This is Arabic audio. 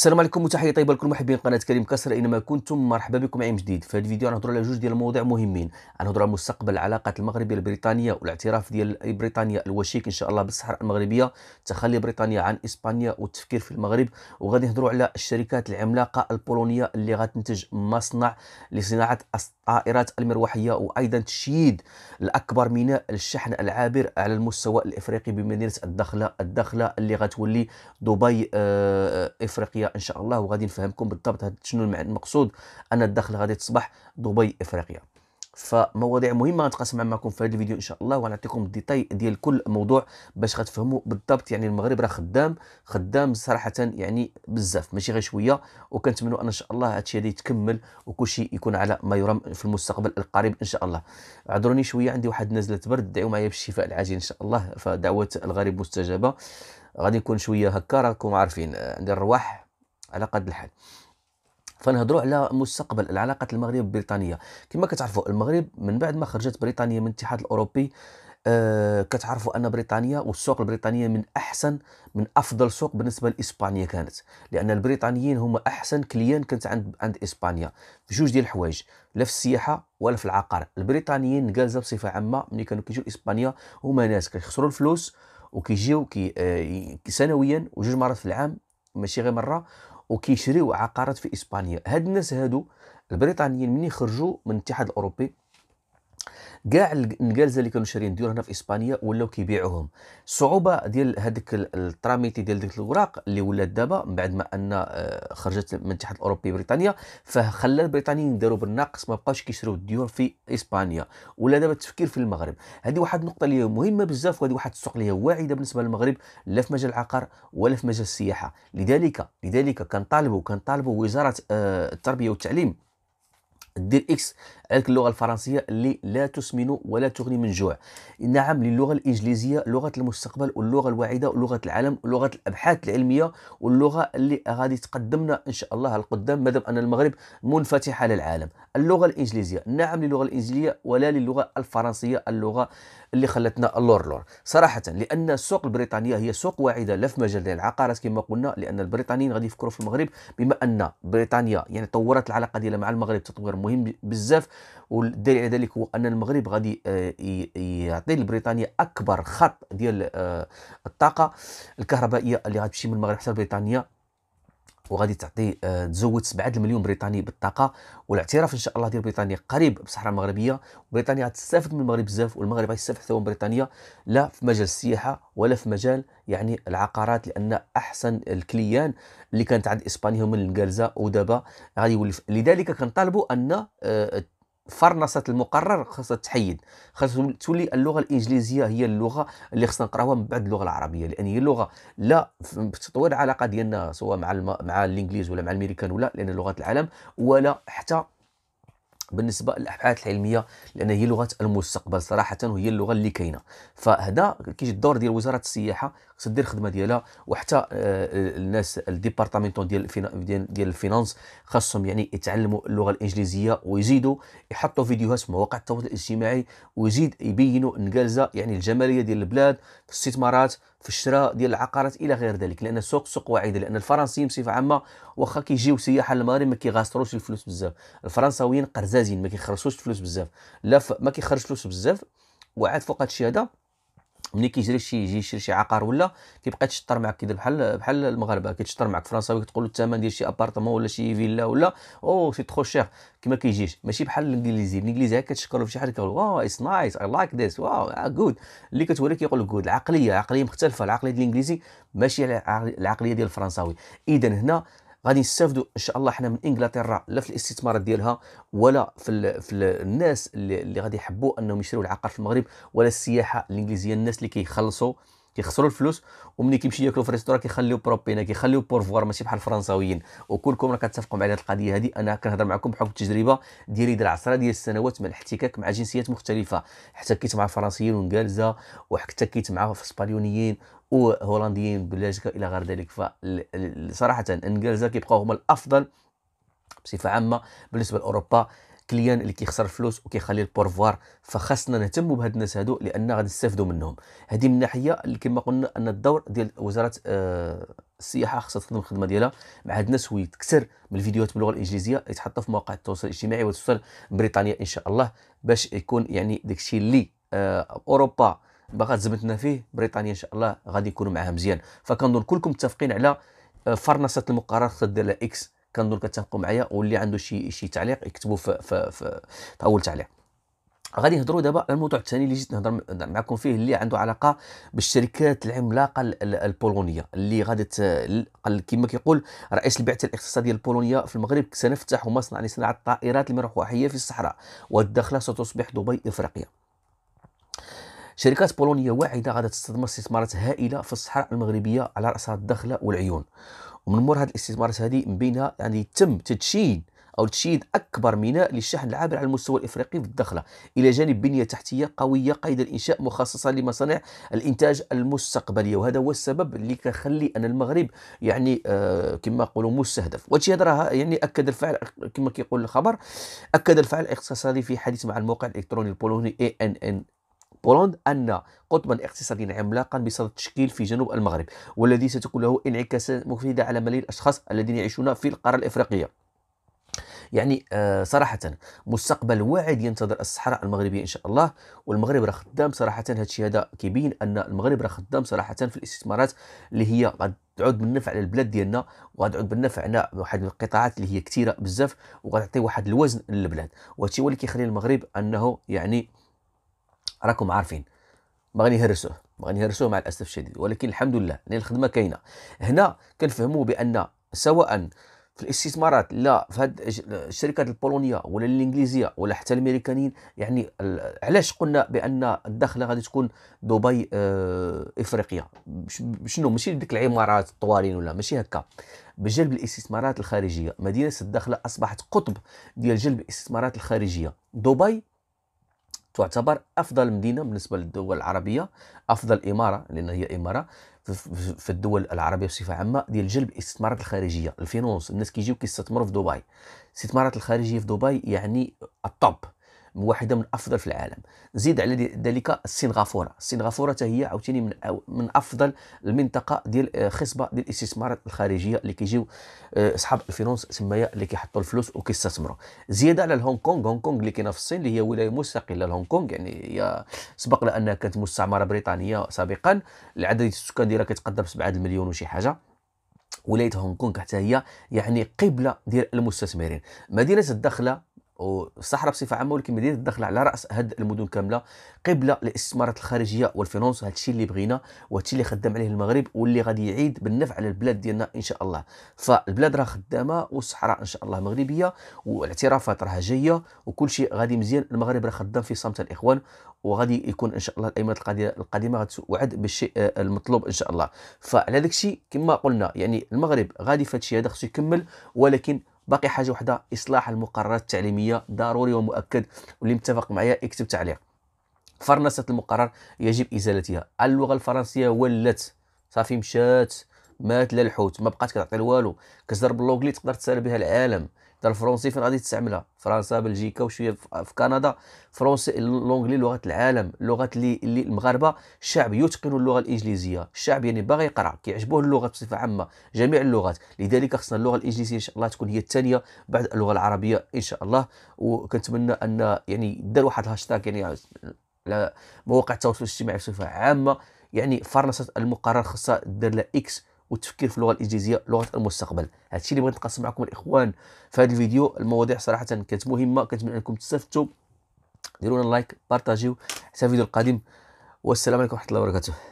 السلام عليكم وتحيه طيبه لكل محبين قناه كريم كسر اينما كنتم مرحبا بكم معي جديد في هذا الفيديو غنهضروا على جوج ديال المواضيع مهمين غنهضروا على مستقبل العلاقات المغربيه البريطانيه والاعتراف ديال بريطانيا الوشيك ان شاء الله بالصحراء المغربيه تخلي بريطانيا عن اسبانيا والتفكير في المغرب وغادي نهضروا على الشركات العملاقه البولونيه اللي غتنتج مصنع لصناعه الطائرات المروحيه وايضا تشييد الاكبر ميناء الشحن العابر على المستوى الافريقي بمدينه الدخله الدخله اللي غتولي دبي آه، افريقيا ان شاء الله وغادي نفهمكم بالضبط شنو المقصود ان الدخل غادي تصبح دبي افريقيا فمواضيع مهمه غنتقاسمها معكم في هذا الفيديو ان شاء الله وغنعطيكم الديتاي ديال كل موضوع باش غتفهموا بالضبط يعني المغرب راه خدام خدام صراحه يعني بزاف ماشي غير شويه وكنتمنوا ان شاء الله هادشي هذا يتكمل وكلشي يكون على ما يرام في المستقبل القريب ان شاء الله عذروني شويه عندي واحد نزله برد دعوا معايا بالشفاء العاجل ان شاء الله فدعوه الغريب مستجابه غادي نكون شويه هكا راكم عارفين عندي الرواح على قد الحال فنهضروا على مستقبل العلاقات المغرب بريطانيه كما كتعرفوا المغرب من بعد ما خرجت بريطانيا من الاتحاد الاوروبي آه كتعرفوا ان بريطانيا والسوق البريطانيه من احسن من افضل سوق بالنسبه لاسبانيا كانت لان البريطانيين هما احسن كليان كانت عند عند اسبانيا في جوج ديال الحوايج لا في السياحه ولا في العقار البريطانيين جالزه بصفه عامه ملي كانوا كيجيو اسبانيا هما ناس كيخسروا الفلوس وكيجيو كي آه، سنويا وجوج مرات في العام ماشي غير مره وكيشريو عقارات في اسبانيا هاد الناس هادو البريطانيين من يخرجوا من الاتحاد الاوروبي كاع النكالزه اللي كانوا شاريين ديور هنا في اسبانيا ولاو كيبيعوهم الصعوبه ديال هذيك التراميتي ديال ديك الاوراق اللي ولات دابا من بعد ما ان آه، خرجت من الاتحاد الاوروبي بريطانيا فخلى البريطانيين داروا بالناقص ما بقاوش كيشريو الديور في اسبانيا ولا دابا التفكير في المغرب هذه واحد النقطه اللي مهمه بزاف وهذه واحد السوق اللي واعده بالنسبه للمغرب لا في مجال العقار ولا في مجال السياحه لذلك لذلك كنطالبوا كنطالبوا وزاره آه، التربيه والتعليم دير اكس هذيك اللغه الفرنسيه اللي لا تسمن ولا تغني من جوع نعم للغه الانجليزيه لغه المستقبل واللغه الواعده ولغه العالم ولغه الابحاث العلميه واللغه اللي غادي تقدمنا ان شاء الله القدام مادام ان المغرب منفتح على العالم اللغه الانجليزيه نعم للغه الانجليزيه ولا للغه الفرنسيه اللغه اللي خلتنا اللور لور صراحه لان السوق البريطانيه هي سوق واعده لا في مجال العقارات كما قلنا لان البريطانيين غادي يفكروا في المغرب بما ان بريطانيا يعني طورت العلاقه ديالها مع المغرب تطوير مهم بزاف والدليل على ذلك هو ان المغرب غادي آه، يعطي لبريطانيا اكبر خط ديال آه، الطاقه الكهربائيه اللي غتمشي من المغرب حتى لبريطانيا وغادي تعطي آه، تزود 7 مليون بريطاني بالطاقه والاعتراف ان شاء الله ديال بريطانيا قريب بالصحراء المغربيه بريطانيا غتستافد من المغرب بزاف والمغرب غيستافد حتى من بريطانيا لا في مجال السياحه ولا في مجال يعني العقارات لان احسن الكليان اللي كانت عند اسبانيا هما الانجلزه ودابا غادي يولي لذلك كنطالبوا ان فرنسه المقرر خاصها تحيد خاصها تولي اللغه الانجليزيه هي اللغه اللي خصنا نقراوها من بعد اللغه العربيه لان هي اللغه لا في تطوير العلاقه ديالنا سواء مع الم... مع الانجليز ولا مع الامريكان ولا لان لغات العالم ولا حتى بالنسبه للابحاث العلميه لان هي لغه المستقبل صراحه وهي اللغه اللي كاينه فهذا كيجي الدور ديال وزاره السياحه خصها دير الخدمه ديالها وحتى آه، آه، الناس الديبارتمنتون ديال ديال الفينانس خاصهم يعني يتعلموا اللغه الانجليزيه ويزيدوا يحطوا فيديوهات في مواقع التواصل الاجتماعي ويزيد يبينوا النقالزه يعني الجماليه ديال البلاد في الاستثمارات في الشراء ديال العقارات الى غير ذلك لان السوق سوق واعده لان الفرنسيين بصفه عامه واخا كيجيو سياحه للمغرب ما كيغاستروش الفلوس بزاف الفرنساويين قرزازين ما كيخرجوش الفلوس بزاف لا ما كيخرجش فلوس بزاف وعاد فوق هادشي هذا ملي كيجري شي يجي يشري شي عقار ولا كيبقى يتشطر معك كيدير بحال بحال المغاربه كيتشطر معك فرنساوي كتقول له الثمن ديال شي ابارتمون ولا شي فيلا ولا او سي ترو شير كما كيجيش ماشي بحال الانجليزي الانجليزي كتشكروا في شي حاجه كيقول واو اتس نايس اي لايك ذيس واو جود اللي كتوري كيقول لك جود العقليه عقليه مختلفه العقليه ديال الانجليزي ماشي العقليه ديال الفرنساوي اذا هنا غادي نستافدوا ان شاء الله حنا من انجلترا لا في الاستثمارات ديالها ولا في, ال في الـ الناس اللي, اللي غادي يحبوا انهم يشريوا العقار في المغرب ولا السياحه الانجليزيه الناس اللي كيخلصوا كي كيخسروا الفلوس ومني كيمشي ياكلوا في الريستوران كيخليو بروبينا كيخليو بورفوار ماشي بحال الفرنساويين وكلكم راه كتفقوا معايا على القضيه هذه انا كنهضر معكم بحكم التجربه ديالي ديال 10 ديال السنوات من الاحتكاك مع جنسيات مختلفه احتكيت مع فرنسيين ونكالزه واحتكيت مع اسبانيونيين وهولنديين بلجيكا الى غير ذلك فصراحه الانجلزه كيبقاو هما الافضل بصفه عامه بالنسبه لاوروبا كليان اللي كيخسر فلوس وكيخلي البورفوار فخاصنا نهتموا بهاد الناس هادو لان غادي نستافدوا منهم هذه من ناحيه اللي كما قلنا ان الدور ديال وزاره آه السياحه خاصها تخدم الخدمه ديالها مع هاد الناس ويتكسر من الفيديوهات باللغه الانجليزيه يتحطوا في مواقع التواصل الاجتماعي وتوصل بريطانيا ان شاء الله باش يكون يعني داكشي اللي آه اوروبا باغا تزبطنا فيه بريطانيا ان شاء الله غادي يكونوا معاها مزيان فكنظن كلكم متفقين على آه، فرنسه دير لها اكس كنظن كتفقوا معايا واللي عنده شي شي تعليق يكتبوا في, في, في, في اول تعليق غادي نهضروا دابا على الموضوع الثاني اللي جيت نهضر معكم فيه اللي عنده علاقه بالشركات العملاقه البولونيه اللي غادي كما كيقول رئيس البعثه الاقتصاديه البولونيه في المغرب سنفتح مصنع لصناعه الطائرات المروحيه في الصحراء والدخله ستصبح دبي افريقيا شركات بولونية واعدة غادي تستثمر استثمارات هائلة في الصحراء المغربية على رأسها الدخلة والعيون ومن مور هذه الاستثمارات هذه من بينها يعني تم تدشين او تشيد اكبر ميناء للشحن العابر على المستوى الافريقي في الدخله الى جانب بنيه تحتيه قويه قيد الانشاء مخصصه لمصانع الانتاج المستقبليه وهذا هو السبب اللي كيخلي ان المغرب يعني آه كما يقولوا مستهدف وهادشي هذا راه يعني اكد الفعل كما كيقول الخبر اكد الفعل الاقتصادي في حديث مع الموقع الالكتروني البولوني اي ان ان بولوند أن قطبا اقتصاديا عملاقا بصدد التشكيل في جنوب المغرب والذي ستكون له انعكاسات مفيدة على ملايين الأشخاص الذين يعيشون في القارة الإفريقية يعني آه، صراحة مستقبل واعد ينتظر الصحراء المغربية إن شاء الله والمغرب راه خدام صراحة هذا الشيء هذا كيبين أن المغرب راه خدام صراحة في الاستثمارات اللي هي غتعود بالنفع على البلاد ديالنا وغتعود بالنفع على واحد القطاعات اللي هي كثيرة بزاف وغتعطي واحد الوزن للبلاد وهذا الشيء هو اللي كيخلي المغرب أنه يعني راكم عارفين ما غادي يهرسوه ما غادي يهرسوه مع الاسف الشديد ولكن الحمد لله لان يعني الخدمه كاينه هنا كنفهموا بان سواء في الاستثمارات لا في هاد الشركات البولونيه ولا الانجليزيه ولا حتى الامريكانيين يعني علاش قلنا بان الدخله غادي تكون دبي آه افريقيا شنو ماشي ديك العمارات الطوالين ولا ماشي هكا بجلب الاستثمارات الخارجيه مدينه الدخله اصبحت قطب ديال جلب الاستثمارات الخارجيه دبي تعتبر افضل مدينه بالنسبه للدول العربيه افضل اماره لان هي اماره في الدول العربيه بصفه عامه ديال جلب الاستثمارات الخارجيه الفينونس الناس كيجيو كيستثمروا في دبي الاستثمارات الخارجيه في دبي يعني الطب واحده من افضل في العالم زيد على ذلك سنغافوره سنغافوره هي عاوتاني من من افضل المنطقه ديال آه، خصبه ديال الاستثمارات الخارجيه اللي كيجيو آه، اصحاب الفينونس تمايا اللي كيحطوا الفلوس وكيستثمروا زياده على هونغ كونغ هونغ كونغ اللي كاينه في الصين اللي هي ولايه مستقله لهونغ كونغ يعني هي سبق لها انها كانت مستعمره بريطانيه سابقا العدد السكان ديالها كيتقدر ب 7 المليون وشي حاجه ولايه هونغ كونغ حتى هي يعني قبله ديال المستثمرين مدينه الداخله والصحراء بصفه عامه ولكن مدينه الدخل على راس هاد المدن كامله قبل الاستثمارات الخارجيه والفينونس هذا الشيء اللي بغينا وهذا الشيء اللي خدام عليه المغرب واللي غادي يعيد بالنفع على البلاد ديالنا ان شاء الله فالبلاد راه خدامه والصحراء ان شاء الله مغربيه والاعترافات راه جايه وكل شيء غادي مزيان المغرب راه خدام في صمت الاخوان وغادي يكون ان شاء الله الايمانات القادمه غتوعد بالشيء آه، المطلوب ان شاء الله فعلى داك الشيء كما قلنا يعني المغرب غادي في هذا الشيء هذا خصو يكمل ولكن باقي حاجه وحده اصلاح المقررات التعليميه ضروري ومؤكد واللي متفق معايا اكتب تعليق فرنسه المقرر يجب ازالتها اللغه الفرنسيه ولات صافي مشات مات لا الحوت ما بقات كتعطي والو كتضرب لوغلي تقدر تسال بها العالم تاع الفرونسي فين غادي تستعملها فرنسا بلجيكا وشويه في كندا فرونسي لونغلي لغه العالم اللغات اللي اللي المغاربه الشعب يتقن اللغه الانجليزيه الشعب يعني باغي يقرا كيعجبوه اللغه بصفه عامه جميع اللغات لذلك خصنا اللغه الانجليزيه ان شاء الله تكون هي الثانيه بعد اللغه العربيه ان شاء الله وكنتمنى ان يعني دار واحد الهاشتاغ يعني على مواقع التواصل الاجتماعي بصفه عامه يعني فرنسا المقرر خصها دير لها اكس والتفكير في اللغه الانجليزيه لغه المستقبل هادشي اللي بغيت نقاسم معكم الاخوان في هذا الفيديو المواضيع صراحه كانت مهمه كنتمنى انكم تستفدتوا ديروا لايك بارطاجيو حتى الفيديو القادم والسلام عليكم ورحمه الله وبركاته